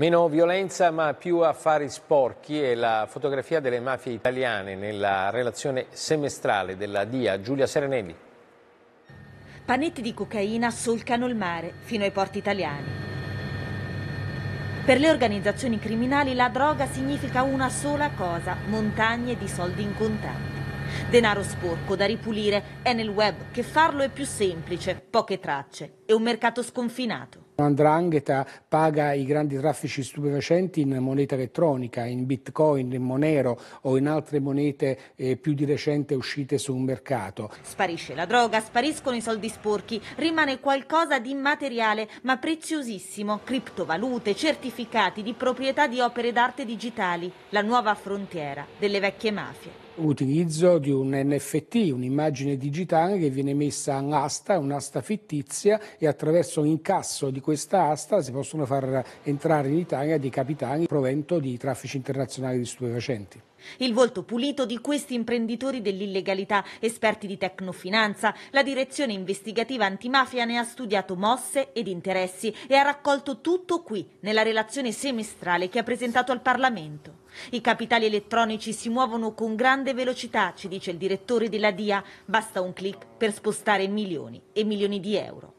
Meno violenza ma più affari sporchi è la fotografia delle mafie italiane nella relazione semestrale della DIA Giulia Serenelli. Panetti di cocaina solcano il mare fino ai porti italiani. Per le organizzazioni criminali la droga significa una sola cosa, montagne di soldi in contanti. Denaro sporco da ripulire è nel web che farlo è più semplice, poche tracce, è un mercato sconfinato. Andrangheta paga i grandi traffici stupefacenti in moneta elettronica, in bitcoin, in monero o in altre monete eh, più di recente uscite sul mercato. Sparisce la droga, spariscono i soldi sporchi, rimane qualcosa di immateriale ma preziosissimo, criptovalute, certificati di proprietà di opere d'arte digitali, la nuova frontiera delle vecchie mafie utilizzo di un NFT, un'immagine digitale che viene messa all'asta, un'asta fittizia e attraverso l'incasso di questa asta si possono far entrare in Italia dei capitani provento di traffici internazionali di stupefacenti. Il volto pulito di questi imprenditori dell'illegalità, esperti di tecnofinanza, la direzione investigativa antimafia ne ha studiato mosse ed interessi e ha raccolto tutto qui, nella relazione semestrale che ha presentato al Parlamento. I capitali elettronici si muovono con grande velocità, ci dice il direttore della DIA, basta un clic per spostare milioni e milioni di euro.